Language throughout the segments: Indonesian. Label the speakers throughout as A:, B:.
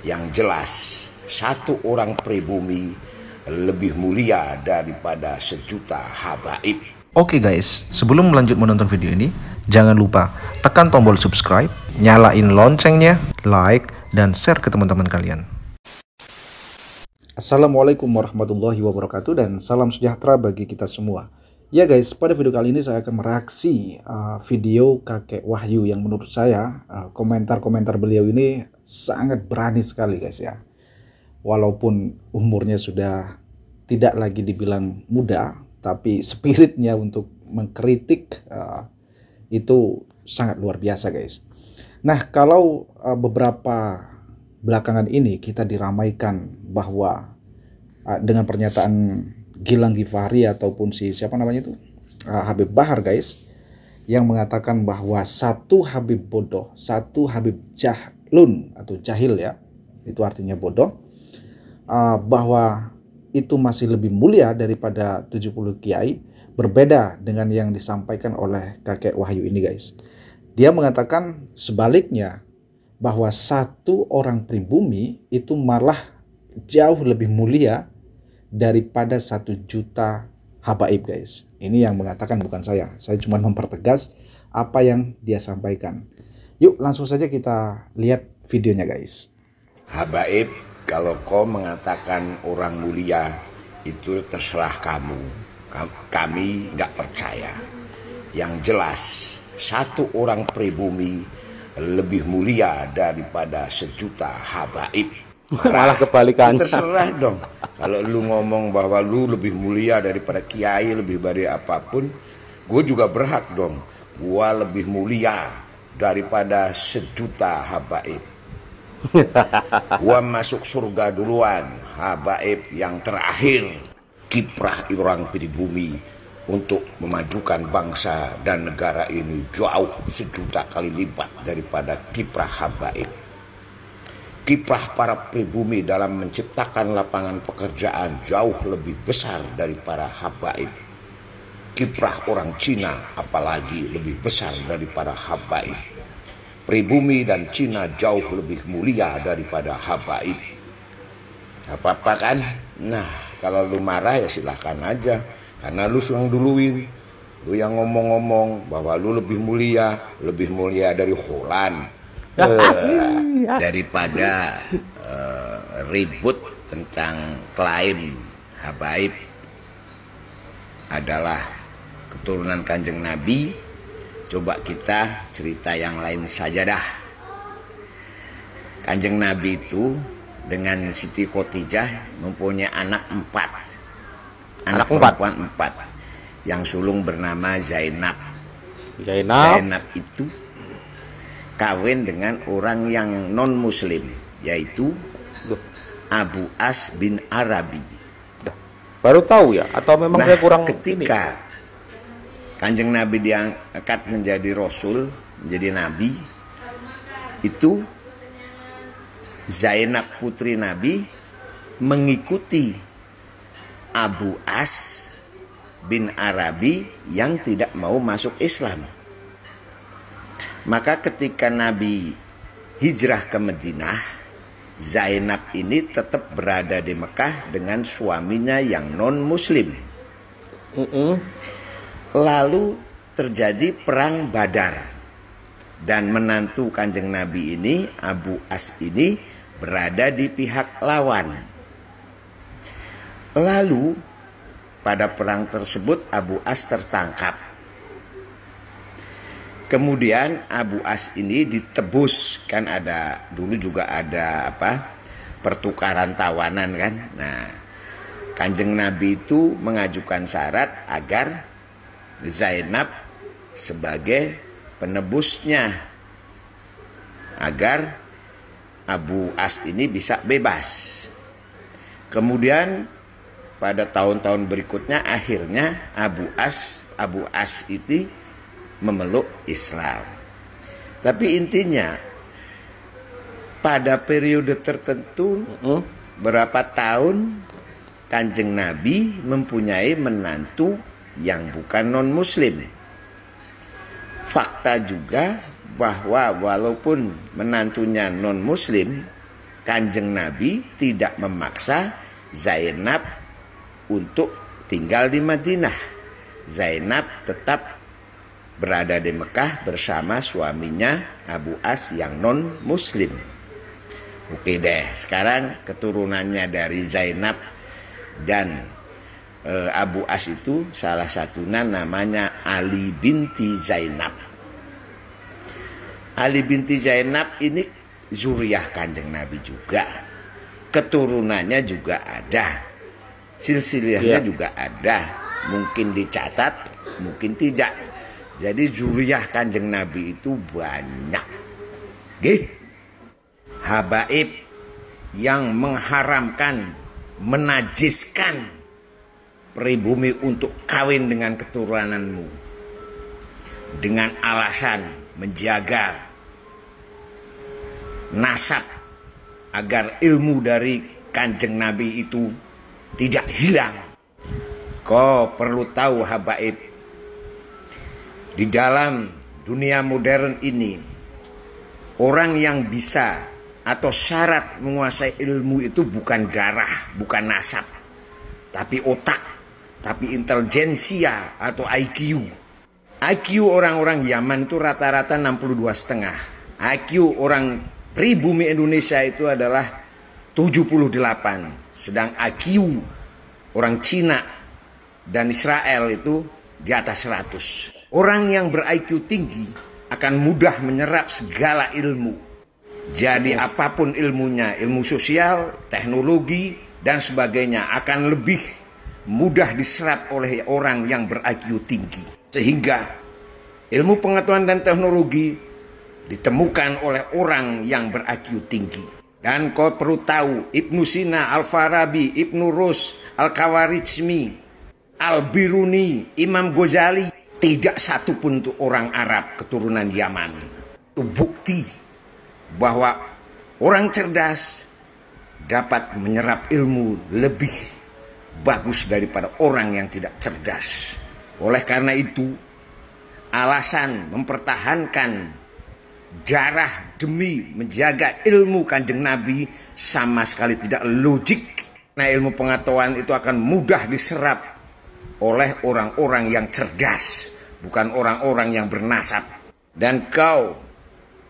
A: yang jelas satu orang pribumi lebih mulia daripada sejuta habaib.
B: Oke okay guys, sebelum lanjut menonton video ini, jangan lupa tekan tombol subscribe, nyalain loncengnya, like, dan share ke teman-teman kalian. Assalamualaikum warahmatullahi wabarakatuh dan salam sejahtera bagi kita semua. Ya guys, pada video kali ini saya akan mereaksi uh, video kakek Wahyu yang menurut saya uh, komentar-komentar uh, komentar -komentar beliau ini sangat berani sekali guys ya. Walaupun umurnya sudah tidak lagi dibilang muda, tapi spiritnya untuk mengkritik uh, itu sangat luar biasa guys. Nah kalau uh, beberapa belakangan ini kita diramaikan bahwa uh, dengan pernyataan Gilang Givari ataupun si siapa namanya itu uh, Habib Bahar guys yang mengatakan bahwa satu Habib bodoh, satu Habib jahat jahilun atau jahil ya itu artinya bodoh uh, bahwa itu masih lebih mulia daripada 70 kiai berbeda dengan yang disampaikan oleh kakek Wahyu ini guys dia mengatakan sebaliknya bahwa satu orang pribumi itu malah jauh lebih mulia daripada satu juta habaib guys ini yang mengatakan bukan saya saya cuma mempertegas apa yang dia sampaikan Yuk langsung saja kita lihat videonya guys.
A: Habaib, kalau kau mengatakan orang mulia itu terserah kamu. Kami nggak percaya. Yang jelas, satu orang pribumi lebih mulia daripada sejuta habaib. Malah kebalikan. Terserah dong. Kalau lu ngomong bahwa lu lebih mulia daripada kiai, lebih dari apapun, gue juga berhak dong. Gue lebih mulia daripada sejuta habaib. Gua masuk surga duluan, habaib yang terakhir, kiprah orang pribumi untuk memajukan bangsa dan negara ini jauh sejuta kali lipat daripada kiprah habaib. Kiprah para pribumi dalam menciptakan lapangan pekerjaan jauh lebih besar daripada habaib kiprah orang Cina apalagi lebih besar daripada habaib. Pribumi dan Cina jauh lebih mulia daripada habaib. apa-apa kan? Nah, kalau lu marah ya silahkan aja. Karena lu yang duluin. Lu yang ngomong-ngomong bahwa lu lebih mulia, lebih mulia dari Holland. Ya. Eh, daripada uh, ribut tentang klaim habaib adalah keturunan kanjeng Nabi coba kita cerita yang lain saja dah kanjeng Nabi itu dengan Siti Khotijah mempunyai anak empat anak, anak perempuan empat. empat yang sulung bernama Zainab Zainab, Zainab itu kawin dengan orang yang non muslim yaitu Abu As bin Arabi baru tahu ya atau memang nah, saya kurang ketika ini? Kanjeng Nabi diangkat menjadi rasul, menjadi nabi. Itu Zainab putri Nabi mengikuti Abu As bin Arabi yang tidak mau masuk Islam. Maka ketika Nabi hijrah ke Madinah, Zainab ini tetap berada di Mekah dengan suaminya yang non-muslim. Mm -mm. Lalu terjadi perang Badar. Dan menantu Kanjeng Nabi ini, Abu As ini berada di pihak lawan. Lalu pada perang tersebut Abu As tertangkap. Kemudian Abu As ini ditebus kan ada dulu juga ada apa pertukaran tawanan kan. Nah, Kanjeng Nabi itu mengajukan syarat agar Zainab sebagai penebusnya agar Abu As ini bisa bebas. Kemudian pada tahun-tahun berikutnya akhirnya Abu As Abu As itu memeluk Islam. Tapi intinya pada periode tertentu mm berapa tahun Kanjeng Nabi mempunyai menantu yang bukan non-Muslim. Fakta juga bahwa walaupun menantunya non-Muslim, Kanjeng Nabi tidak memaksa Zainab untuk tinggal di Madinah. Zainab tetap berada di Mekah bersama suaminya Abu As yang non-Muslim. Oke deh, sekarang keturunannya dari Zainab dan Eh, Abu As itu salah satunya namanya Ali binti Zainab. Ali binti Zainab ini Zuriyah kanjeng Nabi juga. Keturunannya juga ada. Silsilahnya yeah. juga ada. Mungkin dicatat, mungkin tidak. Jadi Zuriyah kanjeng Nabi itu banyak. Gih. Habaib yang mengharamkan, menajiskan pribumi untuk kawin dengan keturunanmu dengan alasan menjaga nasab agar ilmu dari kanjeng Nabi itu tidak hilang. Kau perlu tahu habaib di dalam dunia modern ini orang yang bisa atau syarat menguasai ilmu itu bukan darah, bukan nasab, tapi otak tapi intelijensia atau IQ. IQ orang-orang Yaman itu rata-rata 62 setengah. IQ orang pribumi Indonesia itu adalah 78. Sedang IQ orang Cina dan Israel itu di atas 100. Orang yang ber-IQ tinggi akan mudah menyerap segala ilmu. Jadi iya. apapun ilmunya, ilmu sosial, teknologi, dan sebagainya akan lebih mudah diserap oleh orang yang ber-IQ tinggi. Sehingga ilmu pengetahuan dan teknologi ditemukan oleh orang yang ber-IQ tinggi. Dan kau perlu tahu Ibnu Sina, Al-Farabi, Ibnu Rus, Al-Kawarizmi, Al-Biruni, Imam Ghazali. Tidak satu pun tuh orang Arab keturunan Yaman. Itu bukti bahwa orang cerdas dapat menyerap ilmu lebih bagus daripada orang yang tidak cerdas. Oleh karena itu, alasan mempertahankan darah demi menjaga ilmu kanjeng Nabi sama sekali tidak logik. Nah ilmu pengetahuan itu akan mudah diserap oleh orang-orang yang cerdas, bukan orang-orang yang bernasab. Dan kau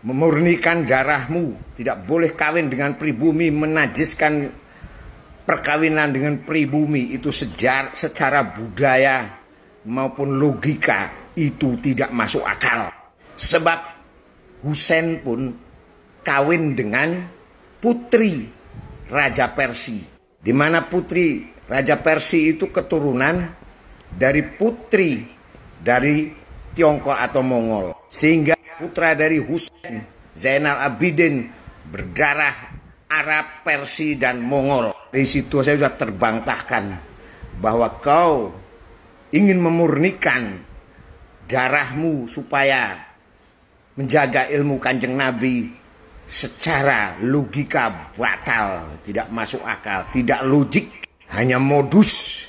A: memurnikan darahmu, tidak boleh kawin dengan pribumi menajiskan perkawinan dengan pribumi itu sejar, secara budaya maupun logika itu tidak masuk akal. Sebab Husain pun kawin dengan putri Raja Persi. Di mana putri Raja Persi itu keturunan dari putri dari Tiongkok atau Mongol. Sehingga putra dari Husain Zainal Abidin berdarah Arab, Persi, dan Mongol. Di situ saya sudah terbantahkan bahwa kau ingin memurnikan darahmu supaya menjaga ilmu kanjeng Nabi secara logika batal, tidak masuk akal, tidak logik, hanya modus.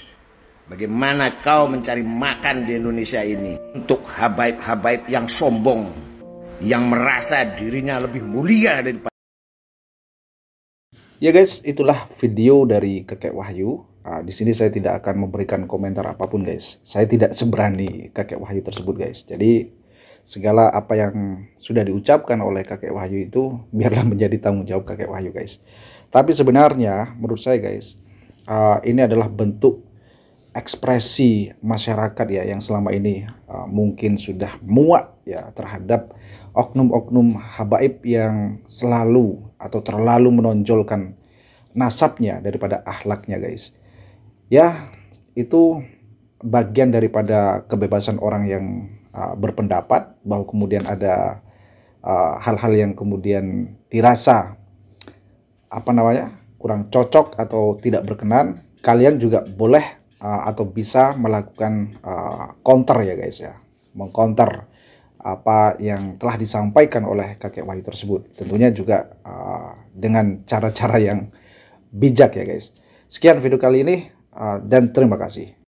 A: Bagaimana kau mencari makan di Indonesia ini untuk habaib-habaib yang sombong, yang merasa dirinya lebih mulia daripada
B: Ya guys, itulah video dari Kakek Wahyu. Nah, di sini saya tidak akan memberikan komentar apapun guys. Saya tidak seberani Kakek Wahyu tersebut guys. Jadi segala apa yang sudah diucapkan oleh Kakek Wahyu itu biarlah menjadi tanggung jawab Kakek Wahyu guys. Tapi sebenarnya menurut saya guys, uh, ini adalah bentuk ekspresi masyarakat ya yang selama ini uh, mungkin sudah muak ya terhadap oknum-oknum habaib yang selalu atau terlalu menonjolkan nasabnya daripada ahlaknya guys ya itu bagian daripada kebebasan orang yang uh, berpendapat bahwa kemudian ada uh, hal-hal uh, yang kemudian dirasa apa namanya kurang cocok atau tidak berkenan kalian juga boleh uh, atau bisa melakukan uh, counter ya guys ya mengcounter apa yang telah disampaikan oleh kakek wahyu tersebut. Tentunya juga uh, dengan cara-cara yang bijak ya guys. Sekian video kali ini uh, dan terima kasih.